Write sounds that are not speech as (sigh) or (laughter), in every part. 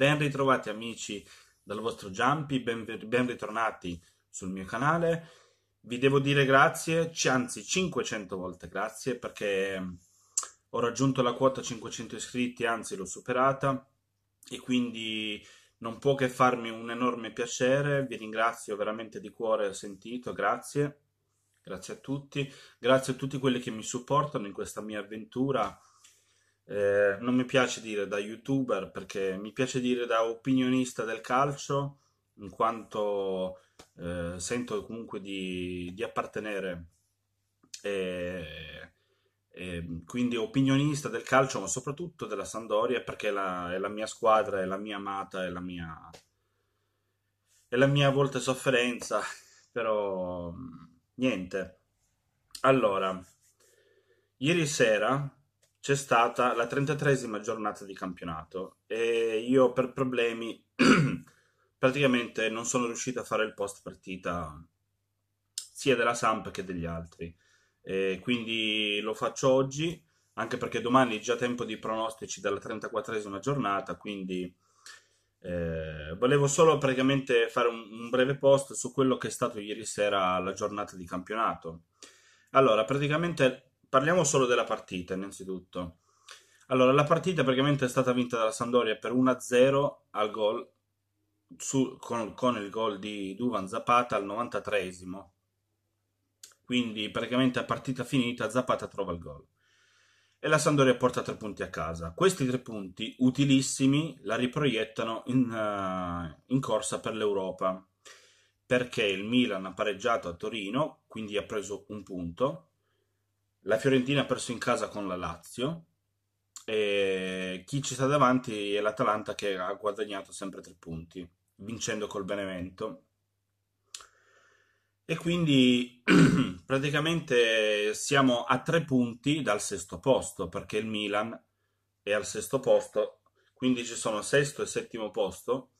Ben ritrovati amici dal vostro Jumpy, ben, ben ritornati sul mio canale. Vi devo dire grazie, anzi 500 volte grazie perché mm, ho raggiunto la quota 500 iscritti, anzi l'ho superata e quindi non può che farmi un enorme piacere. Vi ringrazio veramente di cuore, ho sentito, grazie. Grazie a tutti, grazie a tutti quelli che mi supportano in questa mia avventura eh, non mi piace dire da youtuber perché mi piace dire da opinionista del calcio, in quanto eh, sento comunque di, di appartenere, e, e quindi opinionista del calcio, ma soprattutto della Sandoria perché è la, è la mia squadra, è la mia amata, è la mia, è la mia a volte sofferenza, (laughs) però mm, niente. Allora, ieri sera c'è stata la 33esima giornata di campionato e io per problemi (clears throat) praticamente non sono riuscito a fare il post partita sia della Samp che degli altri. E quindi lo faccio oggi, anche perché domani è già tempo di pronostici dalla 34esima giornata, quindi eh, volevo solo praticamente fare un, un breve post su quello che è stato ieri sera la giornata di campionato. Allora, praticamente Parliamo solo della partita, innanzitutto. Allora, la partita praticamente è stata vinta dalla Sandoria per 1-0 al gol su, con, con, il gol di Duvan Zapata al 93 Quindi praticamente a partita finita Zapata trova il gol. E la Sandoria porta tre punti a casa. Questi tre punti, utilissimi, la riproiettano in, uh, in corsa per l'Europa. Perché il Milan ha pareggiato a Torino, quindi ha preso un punto, la Fiorentina ha perso in casa con la Lazio e chi ci sta davanti è l'Atalanta che ha guadagnato sempre tre punti, vincendo col Benevento. E quindi (clears throat) praticamente siamo a tre punti dal sesto posto, perché il Milan è al sesto posto, quindi ci sono sesto e settimo posto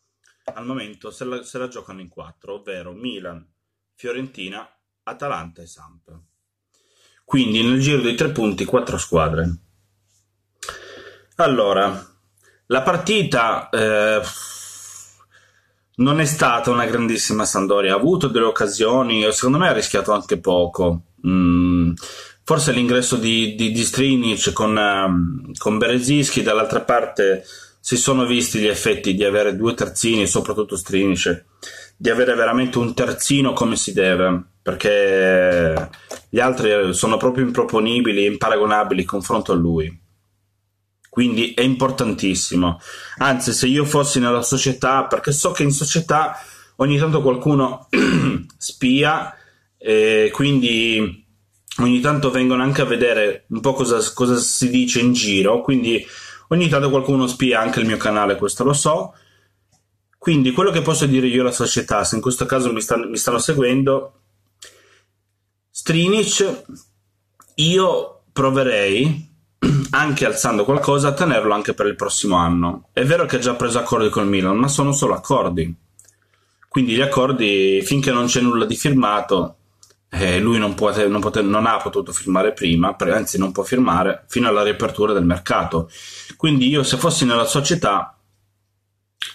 al momento se la, se la giocano in quattro, ovvero Milan, Fiorentina, Atalanta e Samp. Quindi nel giro dei tre punti, quattro squadre. Allora, la partita eh, non è stata una grandissima Sandoria, ha avuto delle occasioni, secondo me ha rischiato anche poco. Mm, forse l'ingresso di, di, di Strinic con, um, con Berezischi, dall'altra parte si sono visti gli effetti di avere due terzini, soprattutto Strinic, di avere veramente un terzino come si deve, perché gli altri eh, sono proprio improponibili e imparagonabili in confronto a lui. Quindi è importantissimo. Anzi, se io fossi nella società, perché so che in società ogni tanto qualcuno (clears throat) spia, eh, quindi ogni tanto vengono anche a vedere un po' cosa, cosa si dice in giro. Quindi ogni tanto qualcuno spia anche il mio canale, questo lo so. Quindi quello che posso dire io alla società, se in questo caso mi, stanno, mi stanno seguendo, Strinic io proverei (clears throat) anche alzando qualcosa a tenerlo anche per il prossimo anno. È vero che ha già preso accordi col Milan, ma sono solo accordi. Quindi gli accordi, finché non c'è nulla di firmato, eh, lui non, può, non, poter, non, ha potuto firmare prima, anzi non può firmare fino alla riapertura del mercato. Quindi io se fossi nella società,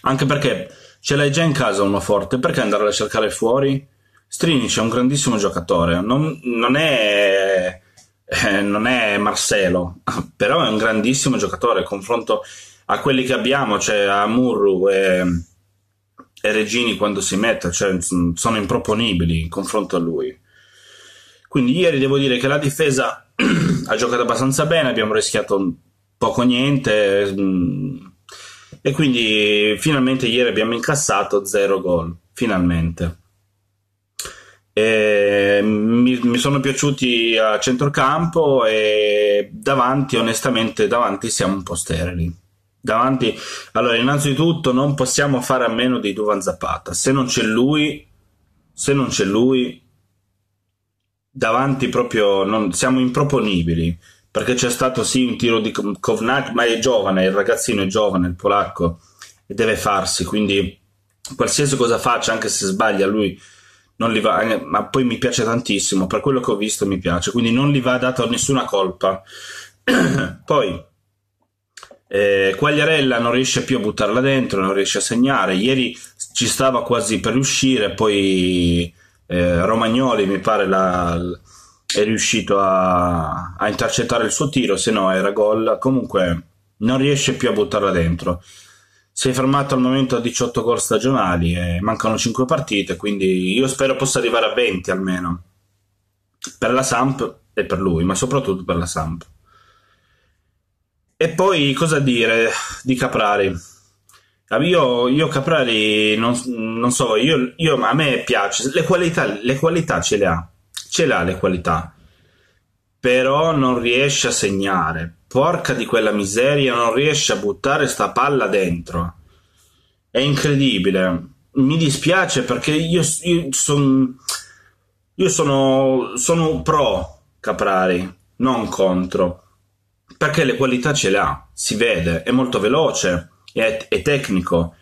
anche perché ce l'hai già in casa uno forte, perché andare a cercare fuori? Strinic è un grandissimo giocatore, non, non è... Eh, non è Marcelo, (laughs) però è un grandissimo giocatore. Confronto a quelli che abbiamo, cioè a Murru e, e Regini quando si mette, cioè, mm, sono improponibili in confronto a lui. Quindi, ieri devo dire che la difesa (clears throat) ha giocato abbastanza bene, abbiamo rischiato poco niente. Mm, e quindi finalmente ieri abbiamo incassato zero gol. Finalmente. Eh, mi, mi, sono piaciuti a centrocampo e davanti, onestamente, davanti siamo un po' sterili. Davanti, allora, innanzitutto non possiamo fare a meno di Duvan Zapata. Se non c'è lui, se non c'è lui, davanti proprio non, siamo improponibili. Perché c'è stato sì un tiro di Kovnac, ma è giovane, il ragazzino è giovane, il polacco, e deve farsi. Quindi, qualsiasi cosa faccia, anche se sbaglia lui non li va, ma poi mi piace tantissimo, per quello che ho visto mi piace, quindi non gli va data nessuna colpa. (clears throat) poi eh, Quagliarella non riesce più a buttarla dentro, non riesce a segnare, ieri ci stava quasi per riuscire, poi eh, Romagnoli mi pare la, è riuscito a, a intercettare il suo tiro, se no era gol, comunque non riesce più a buttarla dentro si è fermato al momento a 18 gol stagionali e mancano 5 partite, quindi io spero possa arrivare a 20 almeno per la Samp e per lui, ma soprattutto per la Samp. E poi cosa dire di Caprari? Ah, io, io Caprari non, non so, io, io, a me piace, le qualità, le qualità ce le ha, ce le ha le qualità, però non riesce a segnare. Porca di quella miseria, non riesce a buttare sta palla dentro. È incredibile. Mi dispiace perché io, io, son, io sono, sono pro Caprari, non contro. Perché le qualità ce le ha, si vede, è molto veloce, è, è tecnico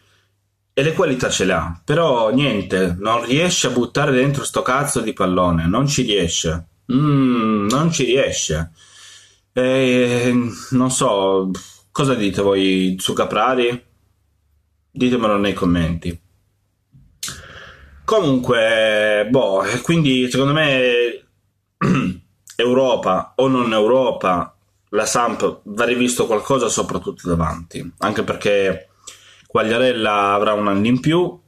e le qualità ce le ha. Però niente, non riesce a buttare dentro sto cazzo di pallone, non ci riesce. Mm, non ci riesce. E, eh, non so, cosa dite voi su Caprari? Ditemelo nei commenti. Comunque, boh, quindi secondo me (clears throat) Europa o non Europa, la Samp va rivisto qualcosa soprattutto davanti, anche perché Quagliarella avrà un anno in più,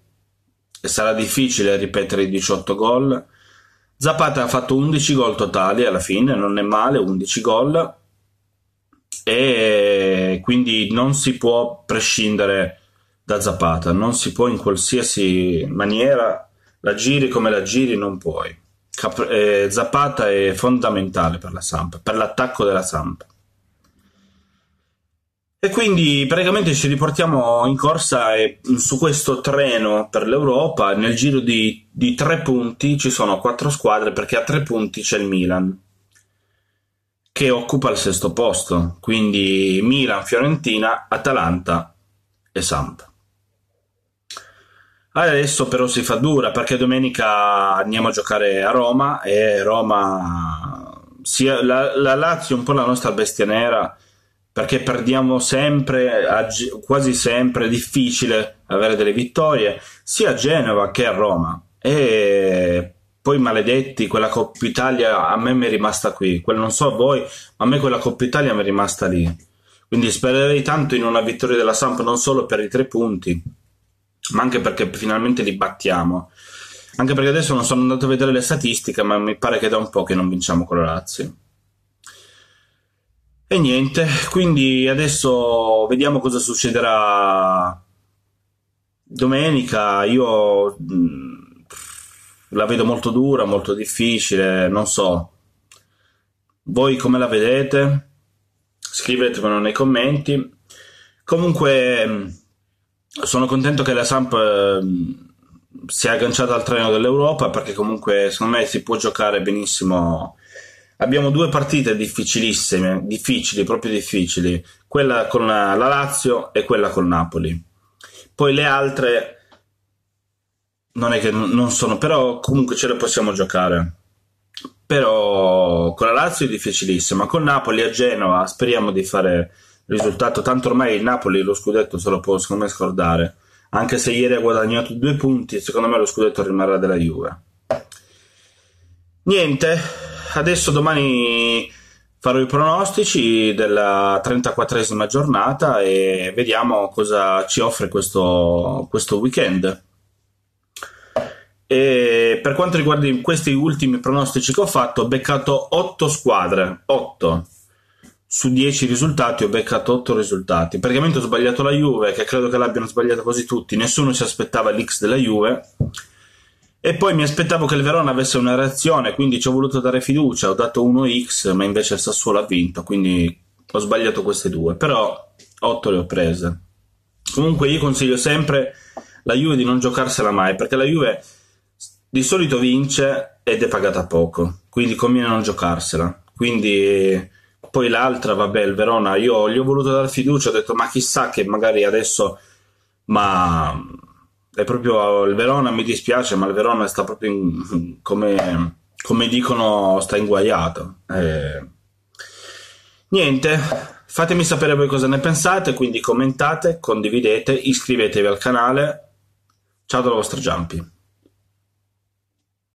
e sarà difficile ripetere i 18 gol Zapata ha fatto 11 gol totali alla fine, non è male, 11 gol e quindi non si può prescindere da Zapata, non si può in qualsiasi maniera, la giri come la giri, non puoi. Eh, Zapata è fondamentale per la Samp, per l'attacco della Samp. E quindi praticamente ci riportiamo in corsa e su questo treno per l'Europa nel giro di, di tre punti ci sono quattro squadre perché a tre punti c'è il Milan che occupa il sesto posto, quindi Milan, Fiorentina, Atalanta e Samp. Adesso però si fa dura perché domenica andiamo a giocare a Roma e Roma, sia la, la Lazio un po' la nostra bestia nera perché perdiamo sempre, quasi sempre, è difficile avere delle vittorie, sia a Genova che a Roma. E poi maledetti, quella Coppa Italia a me mi è rimasta qui, quella non so a voi, ma a me quella Coppa Italia mi è rimasta lì. Quindi spererei tanto in una vittoria della Samp non solo per i tre punti, ma anche perché finalmente li battiamo. Anche perché adesso non sono andato a vedere le statistiche, ma mi pare che da un po' che non vinciamo con la Lazio. E niente, quindi adesso vediamo cosa succederà domenica. Io mm, la vedo molto dura, molto difficile, non so. Voi come la vedete? Scrivetemelo nei commenti. Comunque mm, sono contento che la Samp mm, si è agganciata al treno dell'Europa perché comunque secondo me si può giocare benissimo Abbiamo due partite difficilissime, difficili, proprio difficili, quella con la Lazio e quella con Napoli. Poi le altre non è che non sono, però comunque ce le possiamo giocare. Però con la Lazio è difficilissima, con Napoli a Genova speriamo di fare risultato, tanto ormai il Napoli lo scudetto se lo può secondo me scordare, anche se ieri ha guadagnato due punti, secondo me lo scudetto rimarrà della Juve. Niente, adesso domani farò i pronostici della 34esima giornata e vediamo cosa ci offre questo, questo weekend. E per quanto riguarda questi ultimi pronostici che ho fatto, ho beccato 8 squadre, 8 su 10 risultati, ho beccato 8 risultati. Praticamente ho sbagliato la Juve, che credo che l'abbiano sbagliata quasi tutti, nessuno si aspettava l'X della Juve e poi mi aspettavo che il Verona avesse una reazione, quindi ci ho voluto dare fiducia, ho dato 1x, ma invece il Sassuolo ha vinto, quindi ho sbagliato queste due, però 8 le ho prese. Comunque io consiglio sempre la Juve di non giocarsela mai, perché la Juve di solito vince ed è pagata poco, quindi conviene non giocarsela. Quindi poi l'altra, vabbè, il Verona, io gli ho voluto dare fiducia, ho detto ma chissà che magari adesso, ma è proprio il Verona mi dispiace, ma il Verona sta proprio in, come, come, dicono, sta inguaiato. Eh, niente, fatemi sapere voi cosa ne pensate, quindi commentate, condividete, iscrivetevi al canale. Ciao dalla vostra Giampi.